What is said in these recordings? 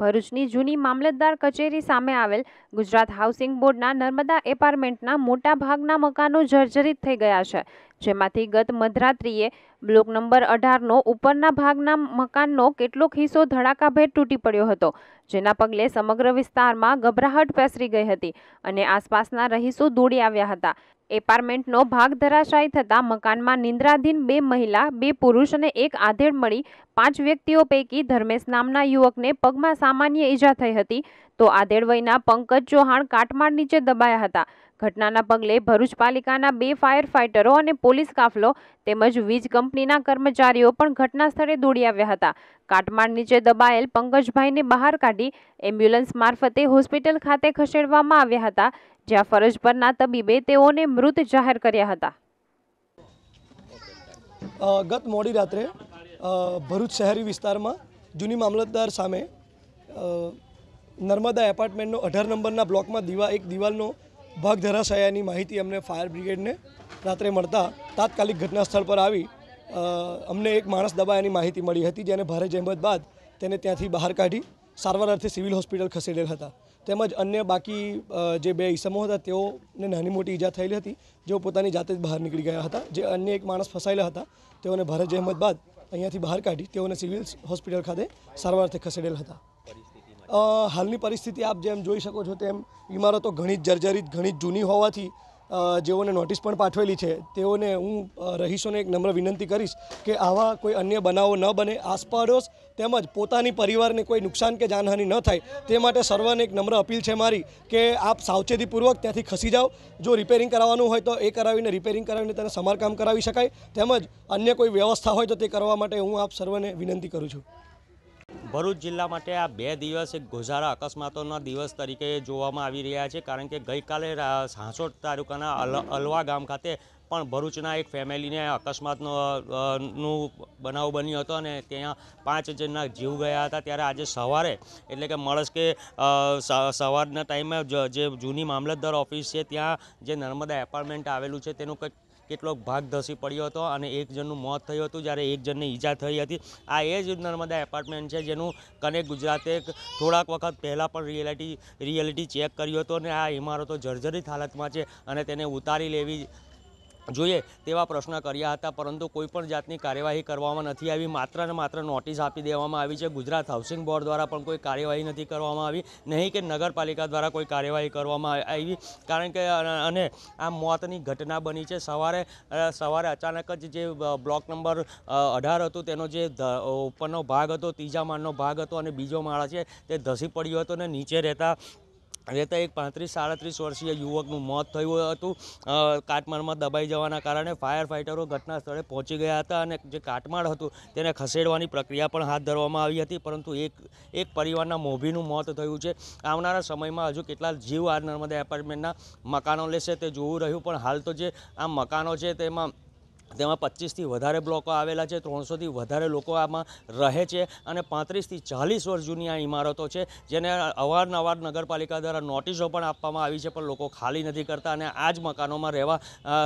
ભરૂચની જૂની મામલતદાર કચેરી સામે આવેલ ગુજરાત હાઉસિંગ બોર્ડના નર્મદા એપાર્ટમેન્ટના મોટા ભાગના મકાનો જર્જરિત થઈ ગયા છે જેમાંથી ગત મધરાત્રિએ બ્લોક નંબર અઢારનો ઉપરના ભાગના મકાનનો કેટલોક હિસ્સો ધડાકાભેર તૂટી પડ્યો હતો જેના પગલે સમગ્ર વિસ્તારમાં ગભરાહટ પેસરી ગઈ હતી અને આસપાસના રહીશો દોડી આવ્યા હતા એપાર્ટમેન્ટનો ભાગ ધરાશાયી થતાં મકાનમાં નિંદ્રાધીન બે મહિલા બે પુરુષ અને એક આધેડ મળી પાંચ વ્યક્તિઓ પૈકી ધર્મેશ નામના યુવકને પગમાં સામાન્ય ઈજા થઈ હતી તો આધેડ વયના પંકજ ચૌહાણ કાટમાળ નીચે દબાયા હતા ઘટનાના પગલે ભરૂચ પાલિકાના બે ફાયર ફાઇટરો અને પોલીસ કાફલો તેમજ વીજ કંપનીના કર્મચારીઓ પણ ઘટના સ્થળે દોડી આવ્યા હતા કાટમાળ નીચે દબાયેલ પંકજભાઈને બહાર કાઢી એમ્બ્યુલન્સ મારફતે હોસ્પિટલ ખાતે ખસેડવામાં આવ્યા હતા જ્યાં ફરજ પરના તબીબે તેઓને મૃત જાહેર કર્યા હતા ગત મોડી રાત્રે ભરૂચ શહેરી વિસ્તારમાં જૂની મામલતદાર સામે નર્મદા એપાર્ટમેન્ટનો અઢાર નંબરના બ્લોકમાં દીવા એક દિવાલનો ભાગ ધરાશાયાની માહિતી અમને ફાયર બ્રિગેડને રાત્રે મળતા તાત્કાલિક ઘટના સ્થળ પર આવી અમને એક માણસ દબાયાની માહિતી મળી હતી જેને ભારે જહેમત બાદ તેને ત્યાંથી બહાર કાઢી સારવાર અર્થે સિવિલ હોસ્પિટલ ખસેડેલ હતા તેમજ અન્ય બાકી જે બે ઈસમો હતા તેઓને નાની મોટી ઈજા થયેલી હતી જેઓ પોતાની જાતે જ બહાર નીકળી ગયા હતા જે અન્ય એક માણસ ફસાયેલા હતા તેઓને ભારે જહેમત બાદ અહીંયાથી બહાર કાઢી તેઓને સિવિલ હોસ્પિટલ ખાતે સારવાર અર્થે ખસેડેલ હતા હાલની પરિસ્થિતિ આપ જેમ જોઈ શકો છો તેમ ઇમારતો ઘણી જ જર્જરિત ઘણી જ જૂની હોવાથી જેઓને નોટિસ પણ પાઠવેલી છે તેઓને હું રહીશોને એક નમ્ર વિનંતી કરીશ કે આવા કોઈ અન્ય બનાવો ન બને આસપાડોશ તેમજ પોતાની પરિવારને કોઈ નુકસાન કે જાનહાનિ ન થાય તે માટે સર્વને એક નમ્ર અપીલ છે મારી કે આપ સાવચેતીપૂર્વક ત્યાંથી ખસી જાઓ જો રિપેરિંગ કરાવવાનું હોય તો એ કરાવીને રિપેરિંગ કરાવીને તેને સમારકામ કરાવી શકાય તેમજ અન્ય કોઈ વ્યવસ્થા હોય તો તે કરવા માટે હું આપ સર્વને વિનંતી કરું છું ભરૂચ જિલ્લા માટે આ બે દિવસ એક ગોઝારા અકસ્માતોના દિવસ તરીકે જોવામાં આવી રહ્યા છે કારણ કે ગઈકાલે સાંસોટ તાલુકાના અલવા ગામ ખાતે પણ ભરૂચના એક ફેમિલીને અકસ્માતનો નું બનાવ બન્યો હતો અને ત્યાં પાંચ જણના જીવ ગયા હતા ત્યારે આજે સવારે એટલે કે કે સવારના ટાઈમે જે જૂની મામલતદાર ઓફિસ છે ત્યાં જે નર્મદા એપાર્ટમેન્ટ આવેલું છે તેનું કંઈક કેટલોક ભાગ ધસી પડ્યો હતો અને એક જણનું મોત થયું હતું જ્યારે એક જણને ઈજા થઈ હતી આ એ જ નર્મદા એપાર્ટમેન્ટ છે જેનું કનેક ગુજરાતે થોડાક વખત પહેલાં પણ રિયાલિટી રિયાલિટી ચેક કર્યો હતો અને આ ઇમારતો જર્જરિત હાલતમાં છે અને તેને ઉતારી લેવી જોઈએ તેવા પ્રશ્ન કર્યા હતા પરંતુ કોઈપણ જાતની કાર્યવાહી કરવામાં નથી આવી માત્રને માત્ર નોટિસ આપી દેવામાં આવી છે ગુજરાત હાઉસિંગ બોર્ડ દ્વારા પણ કોઈ કાર્યવાહી નથી કરવામાં આવી નહીં કે નગરપાલિકા દ્વારા કોઈ કાર્યવાહી કરવામાં આવી કારણ કે અને આ મોતની ઘટના બની છે સવારે સવારે અચાનક જ જે બ્લોક નંબર અઢાર હતો તેનો જે ઉપરનો ભાગ હતો ત્રીજા માળનો ભાગ હતો અને બીજો માળ છે તે ધસી પડ્યો હતો અને નીચે રહેતા રહેતા એક પાંત્રીસ સાડત્રીસ વર્ષીય યુવકનું મોત થયું હતું કાટમાળમાં દબાઈ જવાના કારણે ફાયર ફાઇટરો ઘટના સ્થળે પહોંચી ગયા હતા અને જે કાટમાળ હતું તેને ખસેડવાની પ્રક્રિયા પણ હાથ ધરવામાં આવી હતી પરંતુ એક એક પરિવારના મોભીનું મોત થયું છે આવનારા સમયમાં હજુ કેટલા જીવ આ નર્મદા એપાર્ટમેન્ટના મકાનો લેશે તે જોવું રહ્યું પણ હાલ તો જે આ મકાનો છે તેમાં તેમાં પચીસથી વધારે બ્લોકો આવેલા છે ત્રણસોથી વધારે લોકો આમાં રહે છે અને પાંત્રીસથી ચાલીસ વર્ષ જૂની આ ઇમારતો છે જેને અવારનવાર નગરપાલિકા દ્વારા નોટિસો પણ આપવામાં આવી છે પણ લોકો ખાલી નથી કરતા અને આ જ મકાનોમાં રહેવા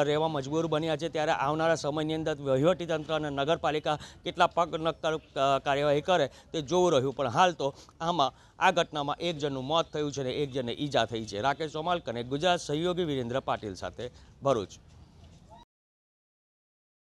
રહેવા મજબૂર બન્યા છે ત્યારે આવનારા સમયની અંદર વહીવટીતંત્ર અને નગરપાલિકા કેટલા પગનક્કર કાર્યવાહી કરે તે જોવું રહ્યું પણ હાલ તો આમાં આ ઘટનામાં એક જણનું મોત થયું છે અને એક જણને ઈજા થઈ છે રાકેશ ચોમાલ કને ગુજરાત સહયોગી વિરેન્દ્ર પાટીલ સાથે ભરૂચ